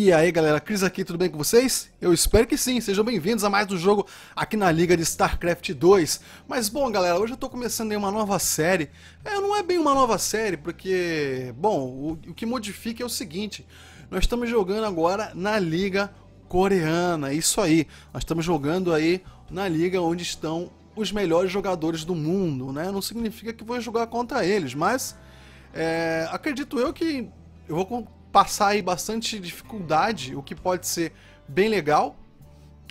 E aí galera, Cris aqui, tudo bem com vocês? Eu espero que sim, sejam bem-vindos a mais um jogo aqui na Liga de StarCraft 2. Mas bom galera, hoje eu tô começando aí uma nova série. É, não é bem uma nova série, porque, bom, o, o que modifica é o seguinte. Nós estamos jogando agora na Liga Coreana, é isso aí. Nós estamos jogando aí na Liga onde estão os melhores jogadores do mundo, né? Não significa que vou jogar contra eles, mas... É, acredito eu que eu vou passar aí bastante dificuldade, o que pode ser bem legal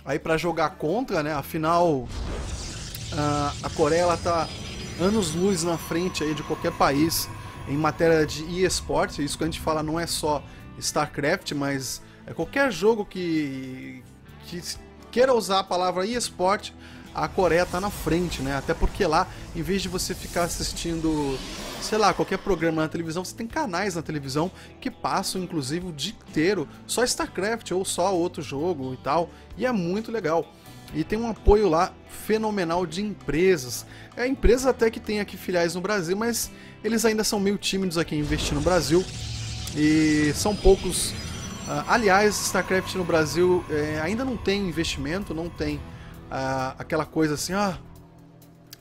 aí para jogar contra, né? Afinal, a, a Coreia ela tá anos luz na frente aí de qualquer país em matéria de e-sport. Isso que a gente fala não é só StarCraft, mas é qualquer jogo que, que queira usar a palavra e-sport a Coreia está na frente, né? Até porque lá, em vez de você ficar assistindo, sei lá, qualquer programa na televisão, você tem canais na televisão que passam, inclusive, o dia inteiro só StarCraft ou só outro jogo e tal. E é muito legal. E tem um apoio lá fenomenal de empresas. É empresa até que tem aqui filiais no Brasil, mas eles ainda são meio tímidos aqui em investir no Brasil. E são poucos. Ah, aliás, StarCraft no Brasil é, ainda não tem investimento, não tem a, aquela coisa assim, ah,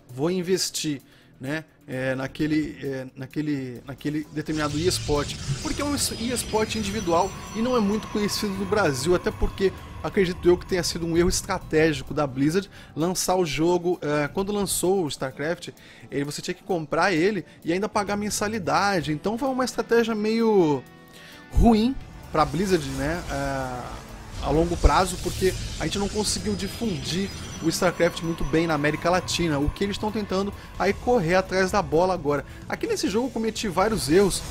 vou investir, né? É, naquele, é, naquele, naquele determinado esporte, porque é um esporte individual e não é muito conhecido no Brasil, até porque acredito eu que tenha sido um erro estratégico da Blizzard lançar o jogo. É, quando lançou o StarCraft, ele, você tinha que comprar ele e ainda pagar mensalidade. Então foi uma estratégia meio ruim para a Blizzard, né? É, a longo prazo, porque a gente não conseguiu difundir o StarCraft muito bem na América Latina, o que eles estão tentando aí correr atrás da bola agora. Aqui nesse jogo eu cometi vários erros.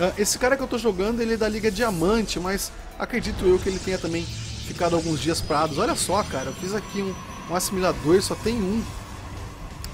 Ah, esse cara que eu estou jogando ele é da Liga Diamante, mas acredito eu que ele tenha também ficado alguns dias parados. Olha só, cara, eu fiz aqui um, um assimilador, só tem um.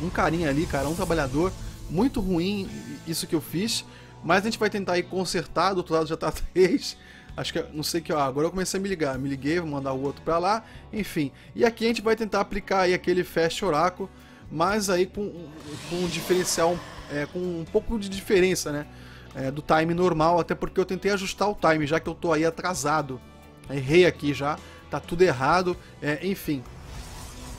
Um carinha ali, cara, um trabalhador. Muito ruim isso que eu fiz, mas a gente vai tentar aí consertar, do outro lado já está três. Acho que não sei que. agora eu comecei a me ligar. Me liguei, vou mandar o outro para lá. Enfim. E aqui a gente vai tentar aplicar aí aquele Fast Oracle, mas aí com, com um diferencial. É, com um pouco de diferença, né? É, do time normal, até porque eu tentei ajustar o time, já que eu tô aí atrasado. Errei aqui já, tá tudo errado, é, enfim.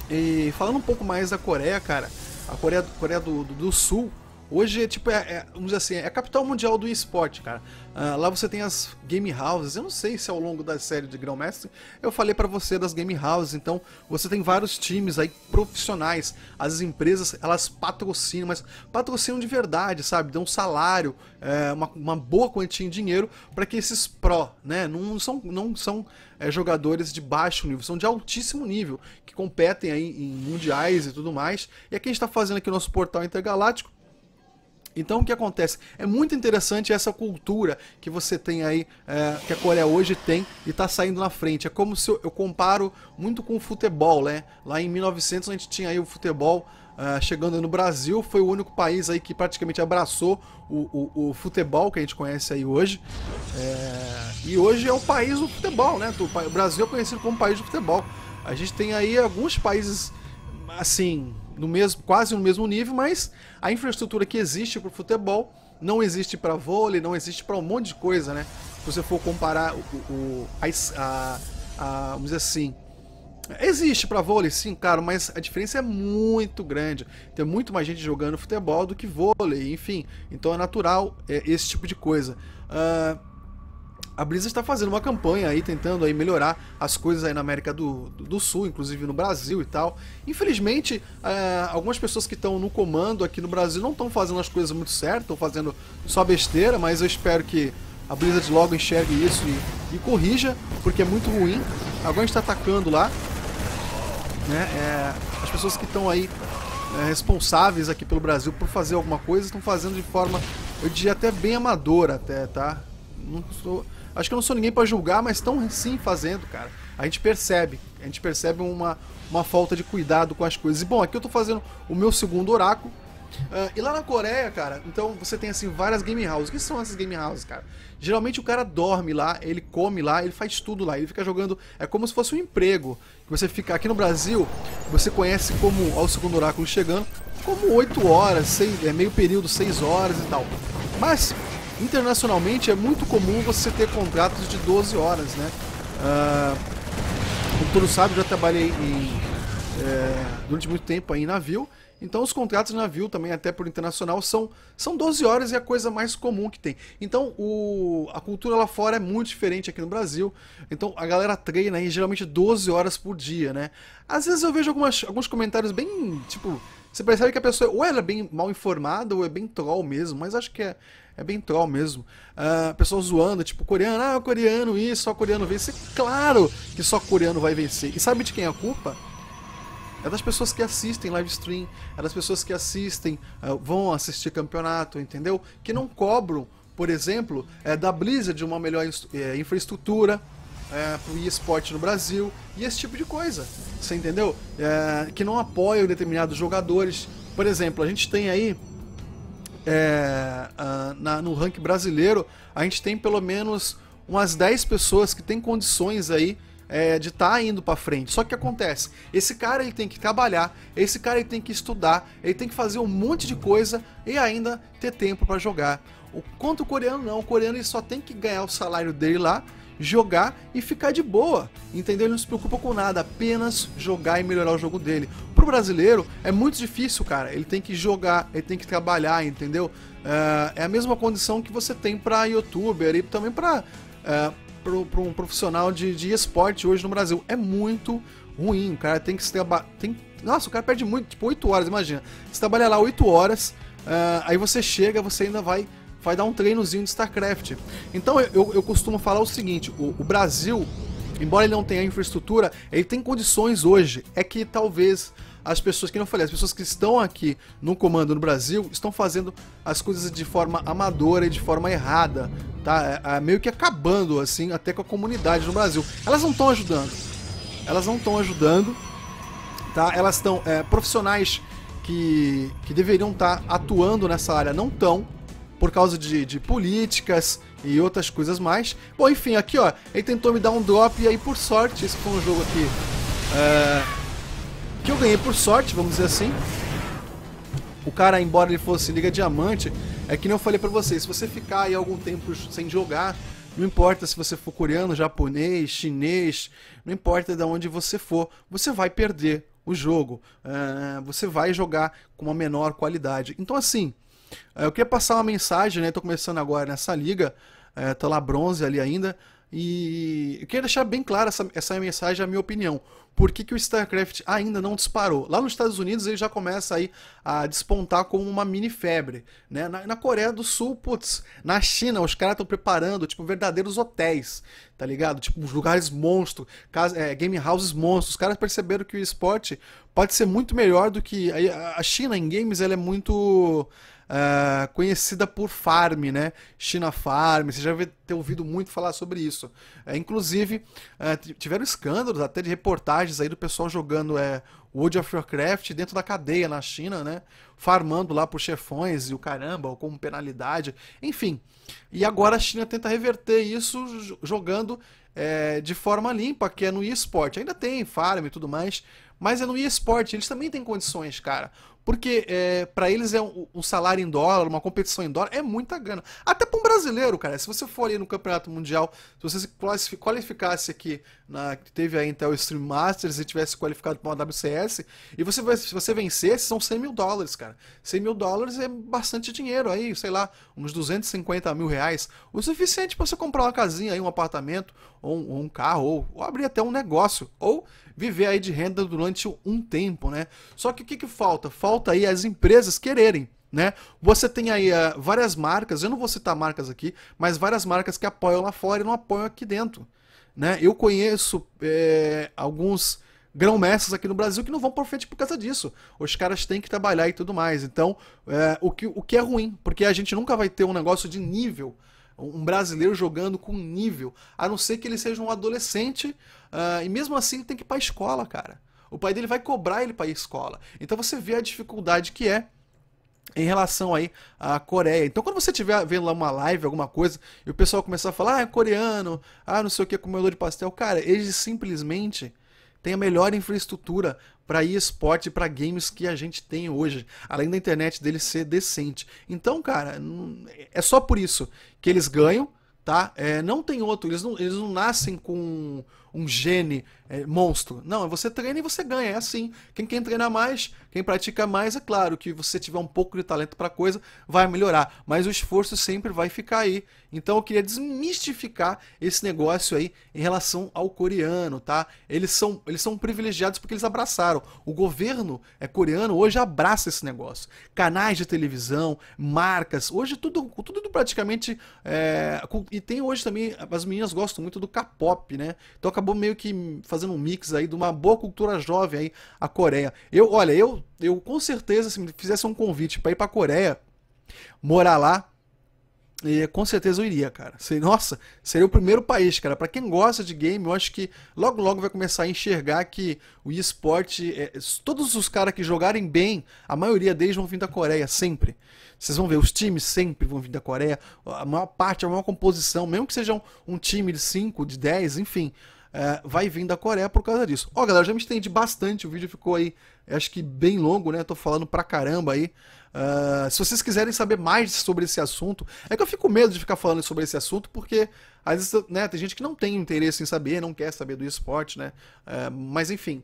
E falando um pouco mais da Coreia, cara, a Coreia, Coreia do, do, do Sul Hoje, tipo, é, é, vamos dizer assim, é a capital mundial do esporte, cara. Uh, lá você tem as game houses. Eu não sei se ao longo da série de Grão Mestre eu falei para você das game houses. Então, você tem vários times aí profissionais. As empresas, elas patrocinam, mas patrocinam de verdade, sabe? Dão um salário, é, uma, uma, boa quantia em dinheiro para que esses pró, né? Não são, não são é, jogadores de baixo nível, são de altíssimo nível, que competem aí em mundiais e tudo mais. E aqui a gente tá fazendo aqui o nosso portal intergaláctico então o que acontece? É muito interessante essa cultura que você tem aí, é, que a Coreia hoje tem e está saindo na frente. É como se eu, eu, comparo muito com o futebol, né? Lá em 1900 a gente tinha aí o futebol é, chegando no Brasil, foi o único país aí que praticamente abraçou o, o, o futebol que a gente conhece aí hoje. É... E hoje é o país do futebol, né? O Brasil é conhecido como país do futebol. A gente tem aí alguns países, assim, no mesmo, quase no mesmo nível, mas a infraestrutura que existe para o futebol não existe para vôlei, não existe para um monte de coisa, né? Se você for comparar o, o a, a, vamos dizer assim, existe para vôlei, sim, claro, mas a diferença é muito grande. Tem muito mais gente jogando futebol do que vôlei, enfim. Então é natural é, esse tipo de coisa. Uh, a Blizzard está fazendo uma campanha aí, tentando aí melhorar as coisas aí na América do, do, do Sul, inclusive no Brasil e tal. Infelizmente, é, algumas pessoas que estão no comando aqui no Brasil não estão fazendo as coisas muito certas, estão fazendo só besteira, mas eu espero que a Blizzard logo enxergue isso e, e corrija, porque é muito ruim. Agora a gente está atacando lá. Né? É, as pessoas que estão aí é, responsáveis aqui pelo Brasil por fazer alguma coisa estão fazendo de forma, eu diria até bem amadora até, tá? Não estou... Acho que eu não sou ninguém para julgar, mas estão sim fazendo, cara. A gente percebe, a gente percebe uma, uma falta de cuidado com as coisas. E bom, aqui eu tô fazendo o meu segundo oráculo. Uh, e lá na Coreia, cara, então você tem assim várias game houses. O que são essas game houses, cara? Geralmente o cara dorme lá, ele come lá, ele faz tudo lá, ele fica jogando. É como se fosse um emprego. Que você fica aqui no Brasil, você conhece como ao segundo oráculo chegando, como 8 horas, 6, é meio período, 6 horas e tal. Mas Internacionalmente é muito comum você ter contratos de 12 horas, né? Uh, como todos sabem, já trabalhei em, é, durante muito tempo aí em navio então os contratos de navio também, até por internacional, são, são 12 horas e é a coisa mais comum que tem. Então o, a cultura lá fora é muito diferente aqui no Brasil. Então a galera treina aí geralmente 12 horas por dia, né? Às vezes eu vejo algumas, alguns comentários bem, tipo... Você percebe que a pessoa ou ela é bem mal informada ou é bem troll mesmo, mas acho que é, é bem troll mesmo. Uh, ah, pessoa zoando, tipo, coreano, ah, coreano isso, só coreano vence. Claro que só coreano vai vencer. E sabe de quem é a culpa? é das pessoas que assistem live stream, é das pessoas que assistem, é, vão assistir campeonato, entendeu? Que não cobram, por exemplo, é, da Blizzard uma melhor é, infraestrutura é, o esporte no Brasil e esse tipo de coisa, você entendeu? É, que não apoiam determinados jogadores. Por exemplo, a gente tem aí é, na, no ranking brasileiro, a gente tem pelo menos umas 10 pessoas que têm condições aí é, de estar tá indo para frente. Só que acontece, esse cara ele tem que trabalhar, esse cara ele tem que estudar, ele tem que fazer um monte de coisa e ainda ter tempo para jogar. O quanto o coreano não, o coreano ele só tem que ganhar o salário dele lá, jogar e ficar de boa, entendeu? Ele não se preocupa com nada, apenas jogar e melhorar o jogo dele. Pro brasileiro é muito difícil, cara. Ele tem que jogar, ele tem que trabalhar, entendeu? Uh, é a mesma condição que você tem para youtuber e também para é, para um profissional de, de esporte hoje no Brasil. É muito ruim. O cara tem que se trabalhar. Tem... Nossa, o cara perde muito, tipo 8 horas, imagina. Você trabalha lá 8 horas, uh, aí você chega, você ainda vai vai dar um treinozinho de StarCraft. Então eu, eu costumo falar o seguinte: o, o Brasil, embora ele não tenha infraestrutura, ele tem condições hoje. É que talvez as pessoas, que não falei, as pessoas que estão aqui no comando no Brasil estão fazendo as coisas de forma amadora e de forma errada, tá? É, é meio que acabando, assim, até com a comunidade no Brasil. Elas não estão ajudando. Elas não estão ajudando, tá? Elas estão. É, profissionais que, que deveriam estar tá atuando nessa área não estão, por causa de, de, políticas e outras coisas mais. Bom, enfim, aqui ó, ele tentou me dar um drop e aí por sorte, esse foi um jogo aqui. É que eu ganhei por sorte, vamos dizer assim. O cara, embora ele fosse Liga Diamante, é que nem eu falei para vocês, se você ficar aí algum tempo sem jogar, não importa se você for coreano, japonês, chinês, não importa de onde você for, você vai perder o jogo. Uh, você vai jogar com uma menor qualidade. Então, assim, uh, eu queria passar uma mensagem, né? Tô começando agora nessa liga, uh, lá bronze ali ainda. E eu queria deixar bem clara essa, essa mensagem, a minha opinião. Por que, que o StarCraft ainda não disparou? Lá nos Estados Unidos ele já começa aí a despontar como uma mini febre. Né? Na, na Coreia do Sul, putz, na China os caras estão preparando tipo verdadeiros hotéis, tá ligado? Tipo lugares monstros, é, game houses monstros. Os caras perceberam que o esporte pode ser muito melhor do que. A, a China em games ela é muito ah, conhecida por farm, né? China Farm, você já deve ter ouvido muito falar sobre isso. É, inclusive, ah, tiveram escândalos até de reportagens aí do pessoal jogando é, World of Warcraft dentro da cadeia na China, né? Farmando lá por chefões e o caramba, ou como penalidade, enfim. E agora a China tenta reverter isso jogando é, de forma limpa, que é no eSport. Ainda tem farm e tudo mais, mas é no eSport. Eles também têm condições, cara. Porque é, para eles é um, um, salário em dólar, uma competição em dólar, é muita grana. Até para um brasileiro, cara. Se você for ali no Campeonato Mundial, se você se qualificasse aqui, na, teve aí Intel Stream Masters e tivesse qualificado para uma WCS, e você, se você vencesse, são 100 mil dólares, cara. 100 mil dólares é bastante dinheiro aí, sei lá, uns 250 mil reais. O suficiente para você comprar uma casinha aí, um apartamento, ou um, ou um carro, ou, ou abrir até um negócio. Ou viver aí de renda durante um tempo, né? Só que o que, que falta? Falta aí as empresas quererem. Né? Você tem aí uh, várias marcas, eu não vou citar marcas aqui, mas várias marcas que apoiam lá fora e não apoiam aqui dentro. Né? Eu conheço é, alguns grão-mestres aqui no Brasil que não vão por frente por causa disso. Os caras têm que trabalhar e tudo mais. Então, é, o, que, o que é ruim, porque a gente nunca vai ter um negócio de nível um brasileiro jogando com nível, a não ser que ele seja um adolescente, uh, e mesmo assim ele tem que ir para a escola, cara. O pai dele vai cobrar ele para ir escola. Então você vê a dificuldade que é em relação aí à Coreia. Então quando você estiver vendo lá uma live, alguma coisa, e o pessoal começar a falar, ah, é coreano, ah, não sei o que, comedor de pastel, cara, eles simplesmente têm a melhor infraestrutura para ir e para games que a gente tem hoje, além da internet dele ser decente. Então, cara, é só por isso que eles ganham, tá? É, não tem outro, eles não, eles não nascem com um gene é, monstro. Não, é você treina e você ganha, é assim. Quem, quer treinar mais, quem pratica mais, é claro que você tiver um pouco de talento para coisa, vai melhorar. Mas o esforço sempre vai ficar aí. Então eu queria desmistificar esse negócio aí em relação ao coreano, tá? Eles são, eles são privilegiados porque eles abraçaram. O governo é coreano hoje abraça esse negócio. Canais de televisão, marcas, hoje tudo, tudo praticamente. É, e tem hoje também, as meninas gostam muito do K-pop, né? Então acabou meio que fazendo um mix aí de uma boa cultura jovem aí, a Coreia. Eu, olha, eu, eu com certeza, se me fizesse um convite para ir pra Coreia, morar lá, e com certeza eu iria, cara. Nossa, seria o primeiro país, cara. Para quem gosta de game, eu acho que logo logo vai começar a enxergar que o esporte, é, todos os caras que jogarem bem, a maioria deles vão vir da Coreia, sempre. Vocês vão ver, os times sempre vão vir da Coreia. A maior parte, a maior composição, mesmo que seja um, um time de 5, de 10, enfim é, vai vir da Coreia por causa disso. Ó, galera, já me estendi bastante, o vídeo ficou aí, acho que bem longo, né? Tô falando pra caramba aí. Uh, se vocês quiserem saber mais sobre esse assunto, é que eu fico medo de ficar falando sobre esse assunto, porque às vezes né, tem gente que não tem interesse em saber, não quer saber do esporte, né? Uh, mas enfim.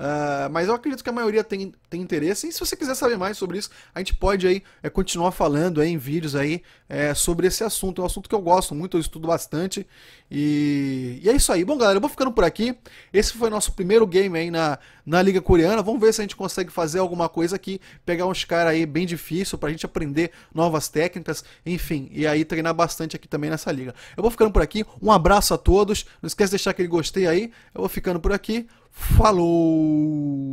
Uh, mas eu acredito que a maioria tem, tem interesse. E se você quiser saber mais sobre isso, a gente pode aí é, continuar falando aí, em vídeos aí é, sobre esse assunto. É um assunto que eu gosto muito, eu estudo bastante. E, e, é isso aí. Bom, galera, eu vou ficando por aqui. Esse foi nosso primeiro game aí na, na Liga Coreana. Vamos ver se a gente consegue fazer alguma coisa aqui. Pegar uns caras aí bem difícil pra gente aprender novas técnicas. Enfim, e aí treinar bastante aqui também nessa liga. Eu vou ficando por aqui. Um abraço a todos. Não esquece de deixar aquele gostei aí. Eu vou ficando por aqui. Falou!